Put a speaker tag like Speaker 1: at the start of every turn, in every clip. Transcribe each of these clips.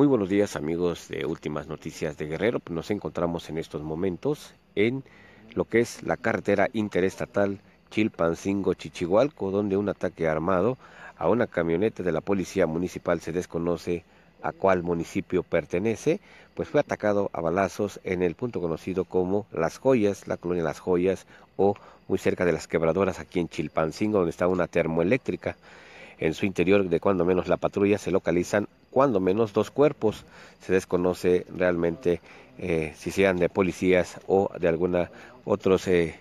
Speaker 1: Muy buenos días amigos de Últimas Noticias de Guerrero. Pues, nos encontramos en estos momentos en lo que es la carretera interestatal Chilpancingo-Chichihualco, donde un ataque armado a una camioneta de la Policía Municipal se desconoce a cuál municipio pertenece, pues fue atacado a balazos en el punto conocido como Las Joyas, la colonia Las Joyas, o muy cerca de las quebradoras aquí en Chilpancingo, donde está una termoeléctrica. En su interior, de cuando menos la patrulla, se localizan cuando menos dos cuerpos. Se desconoce realmente eh, si sean de policías o de alguna otros eh,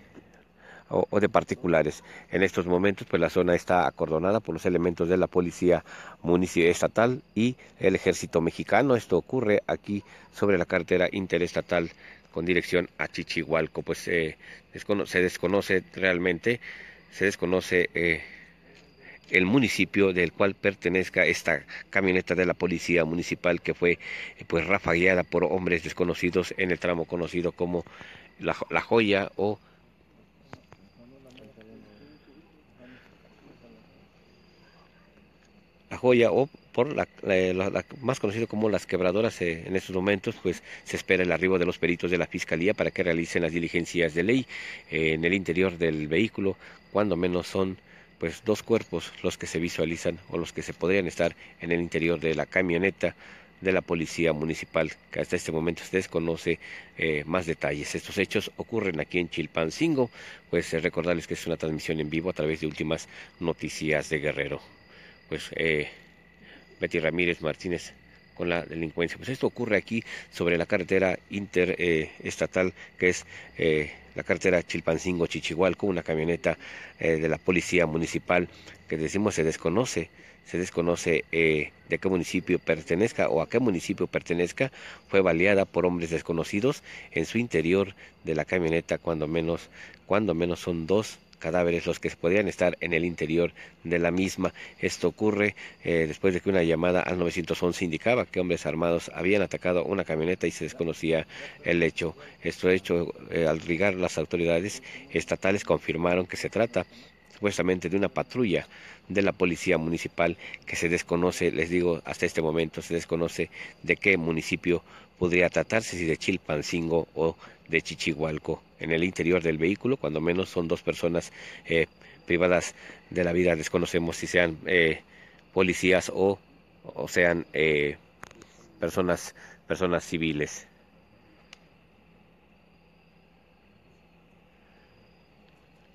Speaker 1: o, de particulares. En estos momentos, pues la zona está acordonada por los elementos de la policía municipal estatal y el ejército mexicano. Esto ocurre aquí sobre la carretera interestatal con dirección a Chichihualco. Pues eh, se desconoce realmente, se desconoce el municipio del cual pertenezca esta camioneta de la policía municipal que fue pues rafagueada por hombres desconocidos en el tramo conocido como la, joya o la joya o por la, más conocido como las quebradoras eh, en estos momentos, pues se espera el arribo de los peritos de la fiscalía para que realicen las diligencias de ley eh, en el interior del vehículo, cuando menos son pues dos cuerpos los que se visualizan o los que se podrían estar en el interior de la camioneta de la policía municipal, que hasta este momento se desconoce eh, más detalles. Estos hechos ocurren aquí en Chilpancingo, pues eh, recordarles que es una transmisión en vivo a través de últimas noticias de Guerrero. Pues eh, Betty Ramírez Martínez, con la delincuencia. Pues esto ocurre aquí sobre la carretera interestatal que es eh, la carretera Chilpancingo-Chichihualco, una camioneta eh, de la policía municipal que decimos se desconoce, se desconoce eh, de qué municipio pertenezca o a qué municipio pertenezca, fue baleada por hombres desconocidos en su interior de la camioneta, cuando menos, cuando menos son dos cadáveres los que podían estar en el interior de la misma. Esto ocurre eh, después de que una llamada al 911 indicaba que hombres armados habían atacado una camioneta y se desconocía el hecho. Esto hecho eh, al llegar las autoridades estatales confirmaron que se trata supuestamente de una patrulla de la policía municipal que se desconoce, les digo, hasta este momento se desconoce de qué municipio podría tratarse, si de Chilpancingo o de Chichihualco. En el interior del vehículo, cuando menos son dos personas eh, privadas de la vida, desconocemos si sean eh, policías o, o sean eh, personas, personas civiles.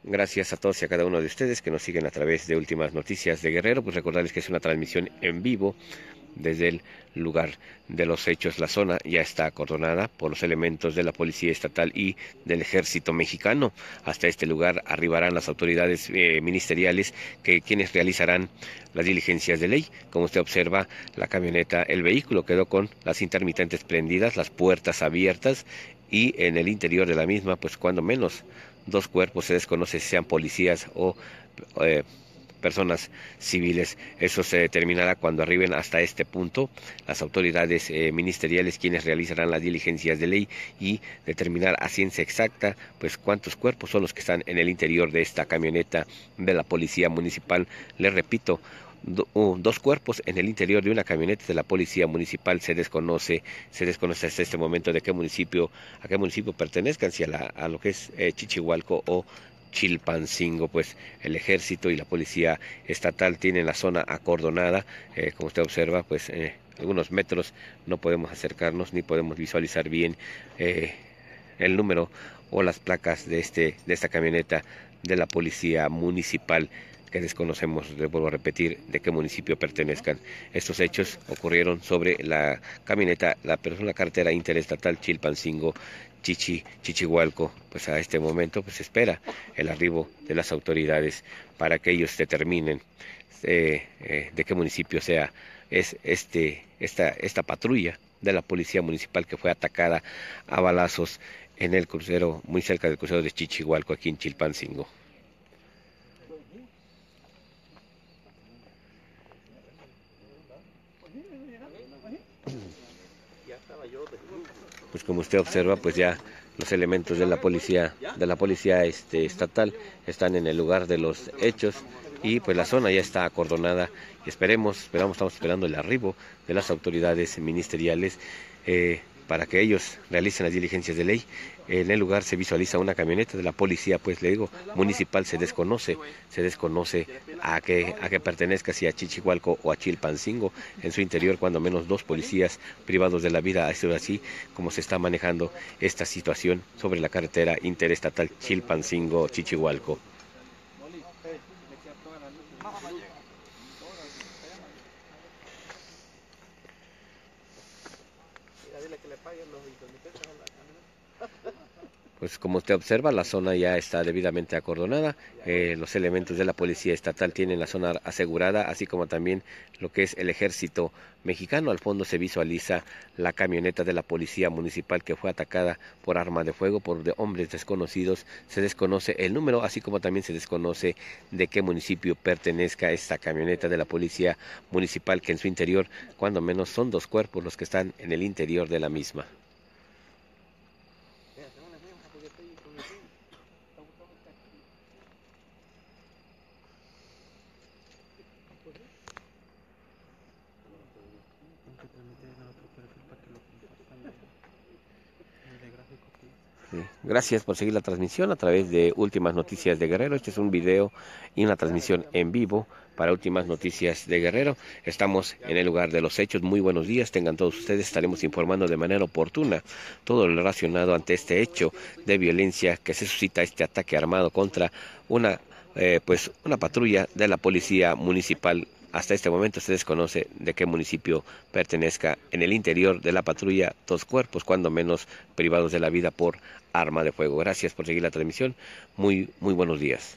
Speaker 1: Gracias a todos y a cada uno de ustedes que nos siguen a través de Últimas Noticias de Guerrero. Pues recordarles que es una transmisión en vivo desde el lugar de los hechos. La zona ya está acordonada por los elementos de la Policía Estatal y del Ejército Mexicano. Hasta este lugar arribarán las autoridades eh, ministeriales que quienes realizarán las diligencias de ley. Como usted observa, la camioneta, el vehículo quedó con las intermitentes prendidas, las puertas abiertas y en el interior de la misma, pues cuando menos dos cuerpos, se desconoce si sean policías o eh, personas civiles. Eso se determinará cuando arriben hasta este punto las autoridades eh, ministeriales quienes realizarán las diligencias de ley y determinar a ciencia exacta pues cuántos cuerpos son los que están en el interior de esta camioneta de la policía municipal. Les repito, dos cuerpos en el interior de una camioneta de la policía municipal. Se desconoce, se desconoce hasta este momento de qué municipio, a qué municipio pertenezcan, si a, lo que es eh, Chichihualco o Chilpancingo, pues el ejército y la policía estatal tienen la zona acordonada, eh, como usted observa, pues eh, algunos metros no podemos acercarnos ni podemos visualizar bien el número o las placas de, este, de esta camioneta de la policía municipal que desconocemos, les vuelvo a repetir, de qué municipio pertenezcan. Estos hechos ocurrieron sobre la camioneta, la persona cartera interestatal Chilpancingo, Chichi, Chichihualco. Pues a este momento pues, se espera el arribo de las autoridades para que ellos determinen eh, eh, de qué municipio sea es este, esta, esta patrulla de la policía municipal que fue atacada a balazos en el crucero, muy cerca del crucero de Chichihualco, aquí en Chilpancingo. pues como usted observa, pues ya los elementos de la policía, de la policía este, estatal están en el lugar de los hechos y pues la zona ya está acordonada. Esperemos, esperamos, estamos esperando el arribo de las autoridades ministeriales. Eh, para que ellos realicen las diligencias de ley. En el lugar se visualiza una camioneta de la policía, pues le digo, municipal se desconoce, se desconoce a qué a que pertenezca, si a Chichihualco o a Chilpancingo. En su interior, cuando menos dos policías privados de la vida, sido así como se está manejando esta situación sobre la carretera interestatal Chilpancingo-Chichihualco. pues como usted observa, la zona ya está debidamente acordonada. Eh, los elementos de la Policía Estatal tienen la zona asegurada, así como también lo que es el ejército mexicano. Al fondo se visualiza la camioneta de la Policía Municipal que fue atacada por arma de fuego por hombres desconocidos. Se desconoce el número, así como también se desconoce de qué municipio pertenezca esta camioneta de la Policía Municipal, que en su interior, cuando menos, son dos cuerpos los que están en el interior de la misma. Este, gracias por seguir la transmisión a través de Últimas Noticias de Guerrero. Este es un video y una transmisión en vivo para Últimas Noticias de Guerrero. Estamos en el lugar de los hechos. Muy buenos días, tengan todos ustedes. Estaremos informando de manera oportuna todo lo relacionado ante este hecho de violencia que se suscita este ataque armado contra una eh, pues una patrulla de la policía municipal hasta este momento se desconoce de qué municipio pertenezca en el interior de la patrulla dos cuerpos, cuando menos privados de la vida por arma de fuego. Gracias por seguir la transmisión. Muy, muy buenos días.